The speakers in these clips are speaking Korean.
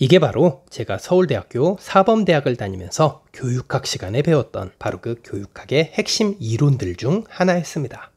이게 바로 제가 서울대학교 사범대학을 다니면서 교육학 시간에 배웠던 바로 그 교육학의 핵심 이론들 중 하나였습니다.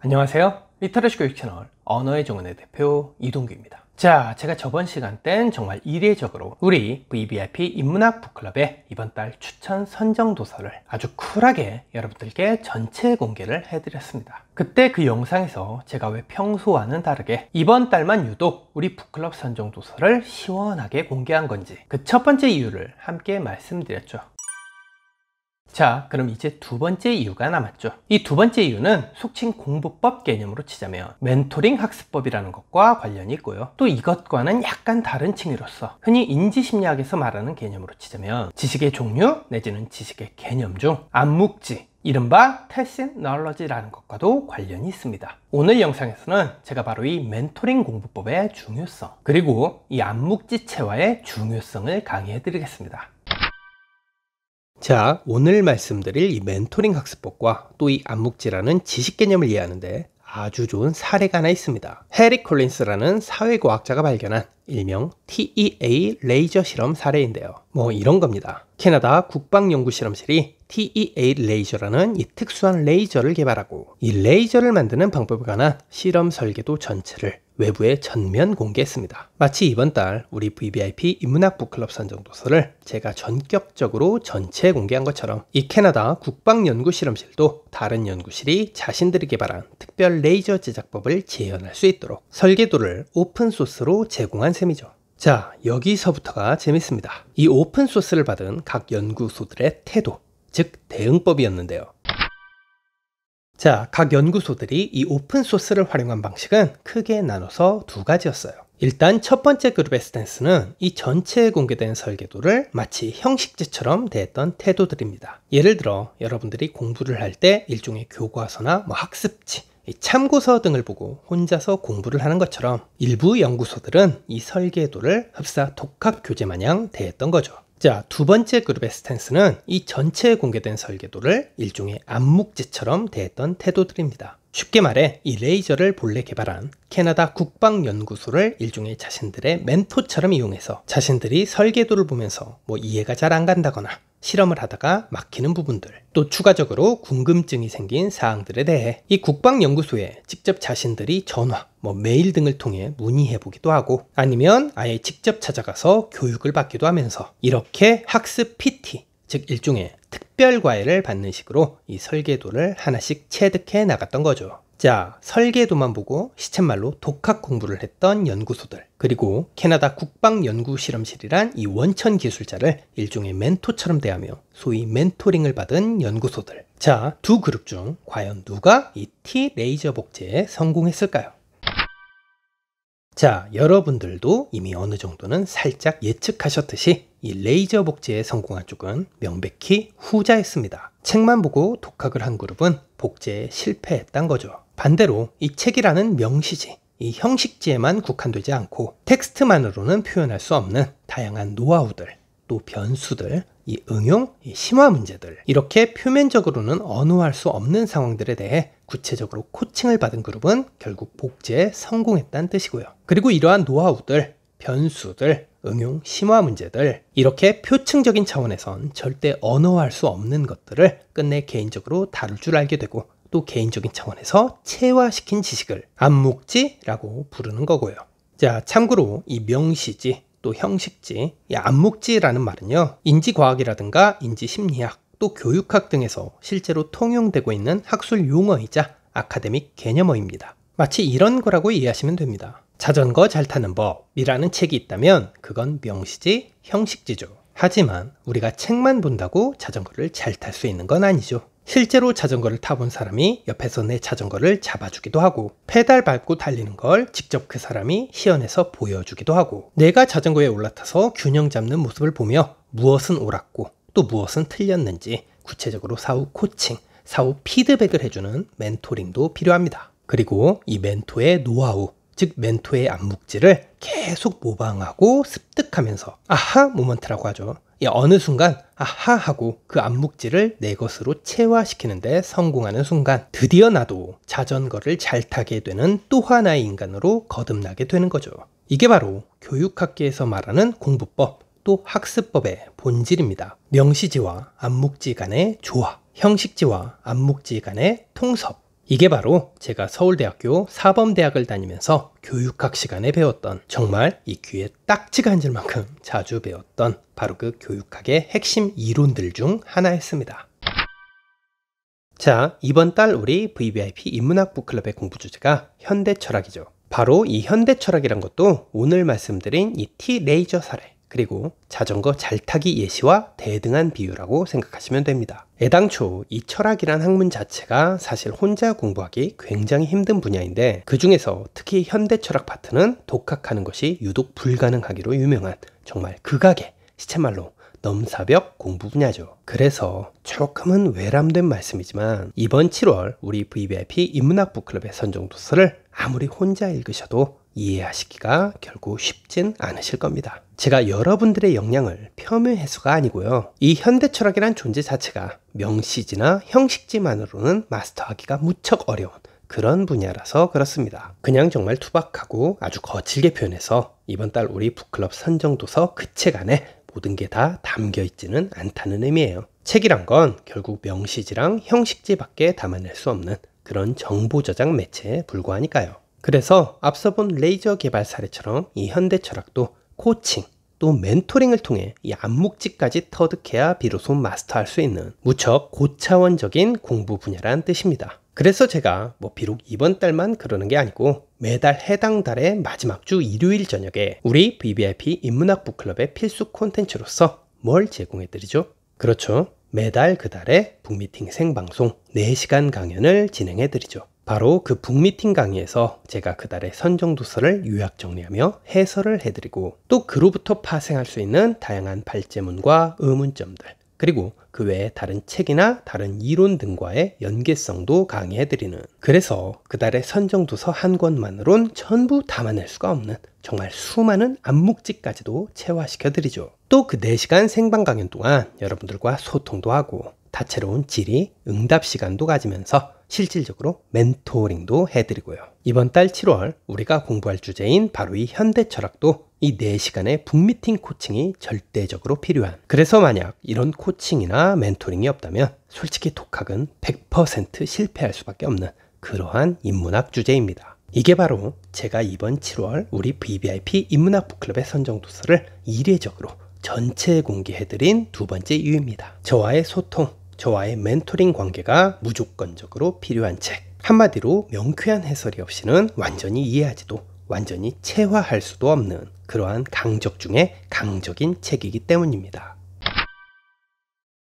안녕하세요. 리터레시 교육 채널 언어의 정원의 대표 이동규입니다. 자, 제가 저번 시간 땐 정말 이례적으로 우리 v v i p 인문학 북클럽의 이번 달 추천 선정 도서를 아주 쿨하게 여러분들께 전체 공개를 해드렸습니다. 그때 그 영상에서 제가 왜 평소와는 다르게 이번 달만 유독 우리 북클럽 선정 도서를 시원하게 공개한 건지 그 첫 번째 이유를 함께 말씀드렸죠. 자 그럼 이제 두 번째 이유가 남았죠 이 두 번째 이유는 속칭 공부법 개념으로 치자면 멘토링 학습법이라는 것과 관련이 있고요 또 이것과는 약간 다른 층위로서 흔히 인지심리학에서 말하는 개념으로 치자면 지식의 종류 내지는 지식의 개념 중 암묵지 이른바 테신 널러지라는 것과도 관련이 있습니다 오늘 영상에서는 제가 바로 이 멘토링 공부법의 중요성 그리고 이 암묵지체와의 중요성을 강의해 드리겠습니다 자, 오늘 말씀드릴 이 멘토링 학습법과 또 이 암묵지라는 지식 개념을 이해하는데 아주 좋은 사례가 하나 있습니다. 해리 콜린스라는 사회과학자가 발견한 일명 TEA 레이저 실험 사례인데요. 뭐 이런 겁니다. 캐나다 국방연구실험실이 TEA 레이저라는 이 특수한 레이저를 개발하고 이 레이저를 만드는 방법에 관한 실험 설계도 전체를 외부에 전면 공개했습니다. 마치 이번 달 우리 VVIP 인문학 북클럽 선정 도서를 제가 전격적으로 전체 공개한 것처럼 이 캐나다 국방연구실험실도 다른 연구실이 자신들이 개발한 특별 레이저 제작법을 재현할 수 있도록 설계도를 오픈소스로 제공한 셈이죠. 자, 여기서부터가 재밌습니다. 이 오픈소스를 받은 각 연구소들의 태도, 즉 대응법이었는데요. 자, 각 연구소들이 이 오픈소스를 활용한 방식은 크게 나눠서 두 가지였어요. 일단 첫 번째 그룹의 스탠스는 이 전체에 공개된 설계도를 마치 형식지처럼 대했던 태도들입니다. 예를 들어 여러분들이 공부를 할 때 일종의 교과서나 뭐 학습지, 참고서 등을 보고 혼자서 공부를 하는 것처럼 일부 연구소들은 이 설계도를 흡사 독학 교재 마냥 대했던 거죠. 자, 두 번째 그룹의 스탠스는 이 전체에 공개된 설계도를 일종의 암묵제처럼 대했던 태도들입니다. 쉽게 말해 이 레이저를 본래 개발한 캐나다 국방연구소를 일종의 자신들의 멘토처럼 이용해서 자신들이 설계도를 보면서 뭐 이해가 잘 안 간다거나 실험을 하다가 막히는 부분들, 또 추가적으로 궁금증이 생긴 사항들에 대해 이 국방연구소에 직접 자신들이 전화, 뭐 메일 등을 통해 문의해 보기도 하고 아니면 아예 직접 찾아가서 교육을 받기도 하면서 이렇게 학습 PT, 즉 일종의 특별 과외를 받는 식으로 이 설계도를 하나씩 체득해 나갔던 거죠. 자, 설계도만 보고 시쳇말로 독학 공부를 했던 연구소들, 그리고 캐나다 국방연구실험실이란 이 원천 기술자를 일종의 멘토처럼 대하며 소위 멘토링을 받은 연구소들. 자, 두 그룹 중 과연 누가 이 T 레이저 복제에 성공했을까요? 자, 여러분들도 이미 어느 정도는 살짝 예측하셨듯이 이 레이저 복제에 성공한 쪽은 명백히 후자였습니다. 책만 보고 독학을 한 그룹은 복제에 실패했단 거죠. 반대로 이 책이라는 명시지, 이 형식지에만 국한되지 않고 텍스트만으로는 표현할 수 없는 다양한 노하우들, 또 변수들, 이 응용, 이 심화 문제들 이렇게 표면적으로는 언어할 수 없는 상황들에 대해 구체적으로 코칭을 받은 그룹은 결국 복제에 성공했다는 뜻이고요. 그리고 이러한 노하우들, 변수들, 응용, 심화 문제들 이렇게 표층적인 차원에선 절대 언어할 수 없는 것들을 끝내 개인적으로 다룰 줄 알게 되고 또 개인적인 차원에서 체화시킨 지식을 안목지라고 부르는 거고요. 자, 참고로 이 명시지 또 형식지, 이 안목지라는 말은요. 인지과학이라든가 인지심리학, 또 교육학 등에서 실제로 통용되고 있는 학술 용어이자 아카데믹 개념어입니다. 마치 이런 거라고 이해하시면 됩니다. 자전거 잘 타는 법이라는 책이 있다면 그건 명시지, 형식지죠. 하지만 우리가 책만 본다고 자전거를 잘 탈 수 있는 건 아니죠. 실제로 자전거를 타본 사람이 옆에서 내 자전거를 잡아주기도 하고 페달 밟고 달리는 걸 직접 그 사람이 시연해서 보여주기도 하고 내가 자전거에 올라타서 균형 잡는 모습을 보며 무엇은 옳았고 또 무엇은 틀렸는지 구체적으로 사후 코칭, 사후 피드백을 해주는 멘토링도 필요합니다. 그리고 이 멘토의 노하우, 즉 멘토의 안목지를 계속 모방하고 습득하면서 아하 모먼트라고 하죠. 예, 어느 순간 아하 하고 그 암묵지를 내 것으로 체화시키는데 성공하는 순간 드디어 나도 자전거를 잘 타게 되는 또 하나의 인간으로 거듭나게 되는 거죠. 이게 바로 교육학계에서 말하는 공부법 또 학습법의 본질입니다. 명시지와 암묵지 간의 조화, 형식지와 암묵지 간의 통섭, 이게 바로 제가 서울대학교 사범대학을 다니면서 교육학 시간에 배웠던 정말 이 귀에 딱지가 앉을 만큼 자주 배웠던 바로 그 교육학의 핵심 이론들 중 하나였습니다. 자, 이번 달 우리 VVIP 인문학 북클럽의 공부 주제가 현대 철학이죠. 바로 이 현대 철학이란 것도 오늘 말씀드린 이 T 레이저 사례 그리고 자전거 잘 타기 예시와 대등한 비유라고 생각하시면 됩니다. 애당초 이 철학이란 학문 자체가 사실 혼자 공부하기 굉장히 힘든 분야인데 그 중에서 특히 현대 철학 파트는 독학하는 것이 유독 불가능하기로 유명한 정말 극악의 시체말로 넘사벽 공부 분야죠. 그래서 조금은 외람된 말씀이지만 이번 7월 우리 VVIP 인문학 북클럽의 선정 도서를 아무리 혼자 읽으셔도 이해하시기가 결국 쉽진 않으실 겁니다. 제가 여러분들의 역량을 폄훼해서가 아니고요. 이 현대 철학이란 존재 자체가 명시지나 형식지만으로는 마스터하기가 무척 어려운 그런 분야라서 그렇습니다. 그냥 정말 투박하고 아주 거칠게 표현해서 이번 달 우리 북클럽 선정도서 그 책 안에 모든 게 다 담겨 있지는 않다는 의미예요. 책이란 건 결국 명시지랑 형식지밖에 담아낼 수 없는 그런 정보 저장 매체에 불과하니까요. 그래서 앞서 본 레이저 개발 사례처럼 이 현대 철학도 코칭 또 멘토링을 통해 이 안목지까지 터득해야 비로소 마스터할 수 있는 무척 고차원적인 공부 분야란 뜻입니다. 그래서 제가 뭐 비록 이번 달만 그러는 게 아니고 매달 해당 달의 마지막 주 일요일 저녁에 우리 VVIP 인문학 부클럽의 필수 콘텐츠로서 뭘 제공해드리죠? 그렇죠. 매달 그 달의 북미팅 생방송 4시간 강연을 진행해드리죠. 바로 그 북미팅 강의에서 제가 그달의 선정도서를 요약 정리하며 해설을 해드리고 또 그로부터 파생할 수 있는 다양한 발제문과 의문점들 그리고 그 외에 다른 책이나 다른 이론 등과의 연계성도 강의해드리는 그래서 그달의 선정도서 한 권만으론 전부 담아낼 수가 없는 정말 수많은 안목지까지도 체화시켜드리죠 또 그 4시간 생방 강연 동안 여러분들과 소통도 하고 다채로운 질의, 응답 시간도 가지면서 실질적으로 멘토링도 해드리고요. 이번 달 7월 우리가 공부할 주제인 바로 이 현대 철학도 이 4시간의 북미팅 코칭이 절대적으로 필요한. 그래서 만약 이런 코칭이나 멘토링이 없다면 솔직히 독학은 100% 실패할 수밖에 없는 그러한 인문학 주제입니다. 이게 바로 제가 이번 7월 우리 VVIP 인문학 북클럽의 선정 도서를 이례적으로 전체 공개해드린 두 번째 이유입니다. 저와의 소통, 저와의 멘토링 관계가 무조건적으로 필요한 책. 한마디로 명쾌한 해설이 없이는 완전히 이해하지도 완전히 체화할 수도 없는 그러한 강적 중에 강적인 책이기 때문입니다.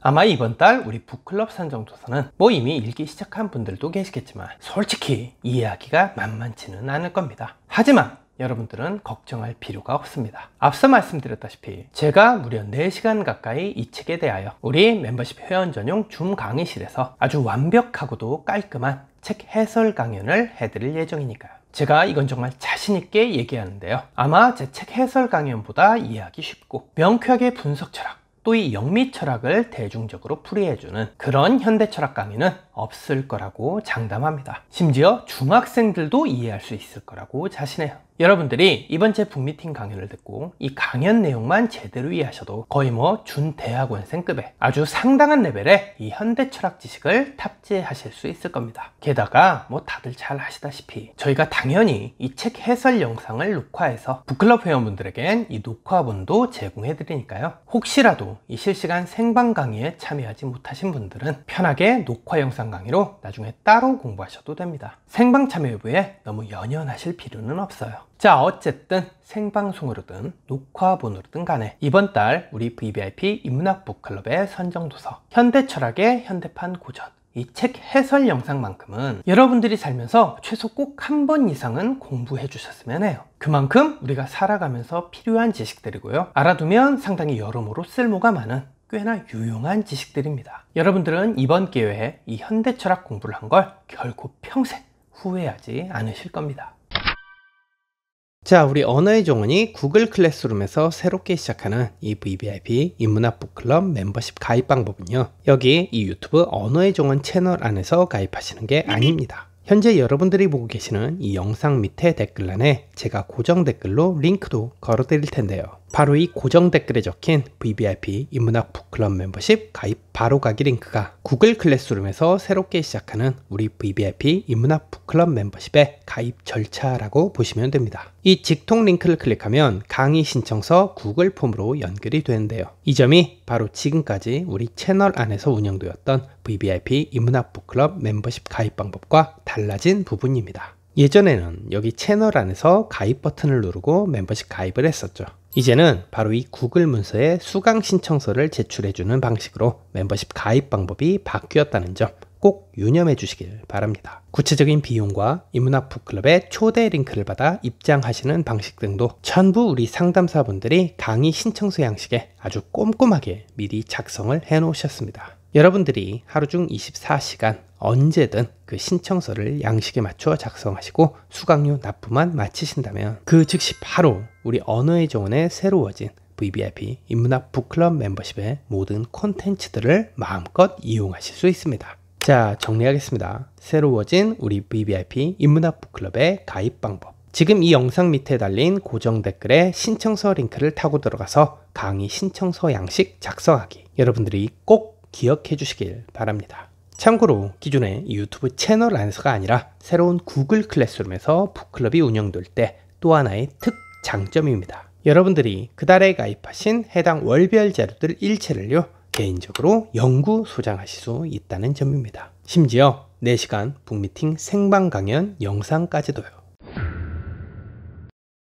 아마 이번 달 우리 북클럽 산정조사는 뭐 이미 읽기 시작한 분들도 계시겠지만 솔직히 이해하기가 만만치는 않을 겁니다. 하지만 여러분들은 걱정할 필요가 없습니다. 앞서 말씀드렸다시피 제가 무려 4시간 가까이 이 책에 대하여 우리 멤버십 회원 전용 줌 강의실에서 아주 완벽하고도 깔끔한 책 해설 강연을 해드릴 예정이니까요. 제가 이건 정말 자신있게 얘기하는데요. 아마 제 책 해설 강연보다 이해하기 쉽고 명쾌하게 분석 철학, 또 이 영미 철학을 대중적으로 풀이해주는 그런 현대 철학 강의는 없을 거라고 장담합니다. 심지어 중학생들도 이해할 수 있을 거라고 자신해요. 여러분들이 이번 제북 미팅 강연을 듣고 이 강연 내용만 제대로 이해하셔도 거의 뭐 준대학원생급의 아주 상당한 레벨의 이 현대 철학 지식을 탑재하실 수 있을 겁니다. 게다가 뭐 다들 잘 아시다시피 저희가 당연히 이 책 해설 영상을 녹화해서 북클럽 회원분들에겐 이 녹화본도 제공해 드리니까요. 혹시라도 이 실시간 생방 강의에 참여하지 못하신 분들은 편하게 녹화 영상 영상 강의로 나중에 따로 공부하셔도 됩니다. 생방 참여 여부에 너무 연연하실 필요는 없어요. 자 어쨌든 생방송으로든 녹화본으로든 간에 이번 달 우리 VVIP 인문학부 클럽의 선정도서 현대철학의 현대판 고전 이 책 해설 영상만큼은 여러분들이 살면서 최소 꼭 한 번 이상은 공부해 주셨으면 해요. 그만큼 우리가 살아가면서 필요한 지식들이고요. 알아두면 상당히 여러모로 쓸모가 많은 꽤나 유용한 지식들입니다. 여러분들은 이번 기회에 이 현대 철학 공부를 한 걸 결코 평생 후회하지 않으실 겁니다. 자, 우리 언어의 종원이 구글 클래스룸에서 새롭게 시작하는 이 VVIP 인문학 북클럽 멤버십 가입 방법은요. 여기 이 유튜브 언어의 종원 채널 안에서 가입하시는 게 아닙니다. 현재 여러분들이 보고 계시는 이 영상 밑에 댓글란에 제가 고정 댓글로 링크도 걸어 드릴 텐데요. 바로 이 고정 댓글에 적힌 VVIP 인문학 북클럽 멤버십 가입 바로가기 링크가 구글 클래스룸에서 새롭게 시작하는 우리 VVIP 인문학 북클럽 멤버십의 가입 절차라고 보시면 됩니다. 이 직통 링크를 클릭하면 강의 신청서 구글 폼으로 연결이 되는데요. 이 점이 바로 지금까지 우리 채널 안에서 운영되었던 VVIP 인문학 북클럽 멤버십 가입 방법과 달라진 부분입니다. 예전에는 여기 채널 안에서 가입 버튼을 누르고 멤버십 가입을 했었죠. 이제는 바로 이 구글 문서에 수강 신청서를 제출해주는 방식으로 멤버십 가입 방법이 바뀌었다는 점 꼭 유념해 주시길 바랍니다. 구체적인 비용과 인문학 북클럽의 초대 링크를 받아 입장하시는 방식 등도 전부 우리 상담사분들이 강의 신청서 양식에 아주 꼼꼼하게 미리 작성을 해 놓으셨습니다. 여러분들이 하루 중 24시간 언제든 그 신청서를 양식에 맞춰 작성하시고 수강료 납부만 마치신다면 그 즉시 바로 우리 언어의 정원에 새로워진 VVIP 인문학 북클럽 멤버십의 모든 콘텐츠들을 마음껏 이용하실 수 있습니다. 자 정리하겠습니다. 새로워진 우리 VVIP 인문학 북클럽의 가입 방법 지금 이 영상 밑에 달린 고정 댓글에 신청서 링크를 타고 들어가서 강의 신청서 양식 작성하기 여러분들이 꼭 기억해 주시길 바랍니다. 참고로 기존의 유튜브 채널 안에서가 아니라 새로운 구글 클래스룸에서 북클럽이 운영될 때 또 하나의 특장점입니다. 여러분들이 그달에 가입하신 해당 월별 자료들 일체를요 개인적으로 영구 소장하실 수 있다는 점입니다. 심지어 4시간 북미팅 생방 강연 영상까지도요.